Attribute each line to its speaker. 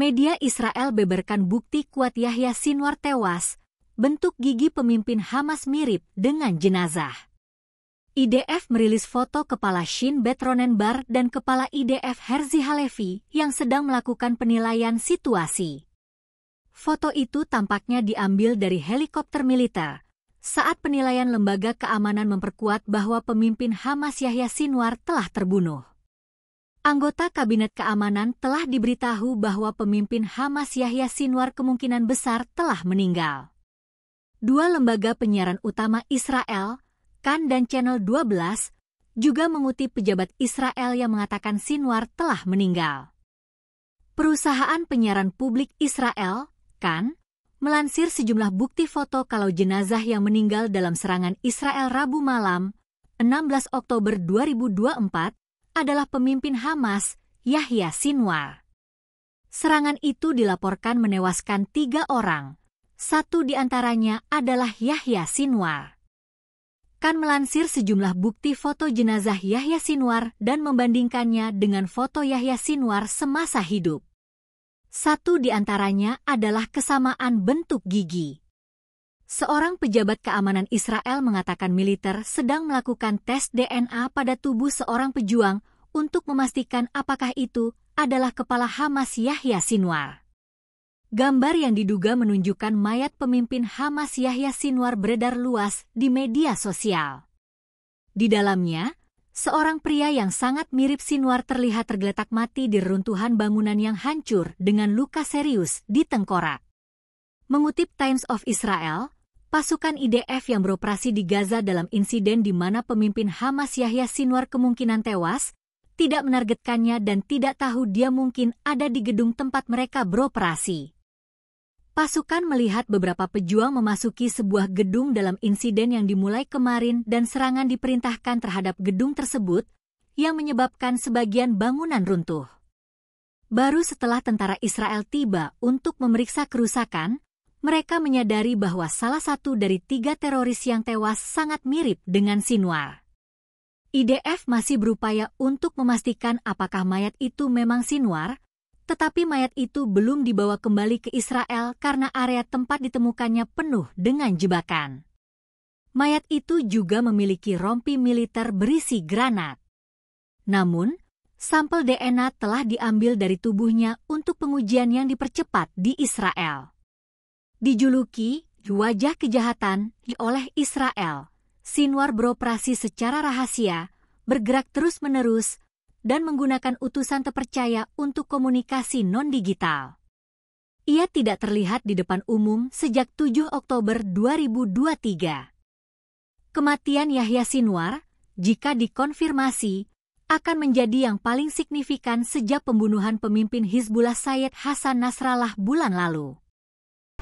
Speaker 1: media Israel beberkan bukti kuat Yahya Sinwar tewas, bentuk gigi pemimpin Hamas mirip dengan jenazah. IDF merilis foto kepala Shin Bet Ronenbar dan kepala IDF Herzi Halevi yang sedang melakukan penilaian situasi. Foto itu tampaknya diambil dari helikopter militer saat penilaian lembaga keamanan memperkuat bahwa pemimpin Hamas Yahya Sinwar telah terbunuh. Anggota Kabinet Keamanan telah diberitahu bahwa pemimpin Hamas Yahya Sinwar kemungkinan besar telah meninggal. Dua lembaga penyiaran utama Israel, Kan dan Channel 12, juga mengutip pejabat Israel yang mengatakan Sinwar telah meninggal. Perusahaan penyiaran publik Israel, Kan, melansir sejumlah bukti foto kalau jenazah yang meninggal dalam serangan Israel Rabu malam, 16 Oktober 2024, adalah pemimpin Hamas, Yahya Sinwar. Serangan itu dilaporkan menewaskan tiga orang. Satu di antaranya adalah Yahya Sinwar. Kan melansir sejumlah bukti foto jenazah Yahya Sinwar dan membandingkannya dengan foto Yahya Sinwar semasa hidup. Satu di antaranya adalah kesamaan bentuk gigi seorang pejabat keamanan Israel mengatakan militer sedang melakukan tes DNA pada tubuh seorang pejuang untuk memastikan apakah itu adalah kepala Hamas Yahya Sinwar. Gambar yang diduga menunjukkan mayat pemimpin Hamas Yahya Sinwar beredar luas di media sosial. Di dalamnya, seorang pria yang sangat mirip Sinwar terlihat tergeletak mati di reruntuhan bangunan yang hancur dengan luka serius di tengkorak. Mengutip Times of Israel, pasukan IDF yang beroperasi di Gaza dalam insiden di mana pemimpin Hamas Yahya Sinwar kemungkinan tewas, tidak menargetkannya dan tidak tahu dia mungkin ada di gedung tempat mereka beroperasi. Pasukan melihat beberapa pejuang memasuki sebuah gedung dalam insiden yang dimulai kemarin dan serangan diperintahkan terhadap gedung tersebut yang menyebabkan sebagian bangunan runtuh. Baru setelah tentara Israel tiba untuk memeriksa kerusakan, mereka menyadari bahwa salah satu dari tiga teroris yang tewas sangat mirip dengan Sinwar. IDF masih berupaya untuk memastikan apakah mayat itu memang Sinwar, tetapi mayat itu belum dibawa kembali ke Israel karena area tempat ditemukannya penuh dengan jebakan. Mayat itu juga memiliki rompi militer berisi granat. Namun, sampel DNA telah diambil dari tubuhnya untuk pengujian yang dipercepat di Israel. Dijuluki wajah kejahatan oleh Israel, Sinwar beroperasi secara rahasia, bergerak terus-menerus, dan menggunakan utusan terpercaya untuk komunikasi non-digital. Ia tidak terlihat di depan umum sejak 7 Oktober 2023. Kematian Yahya Sinwar, jika dikonfirmasi, akan menjadi yang paling signifikan sejak pembunuhan pemimpin Hizbullah Sayyid Hasan Nasrallah bulan lalu.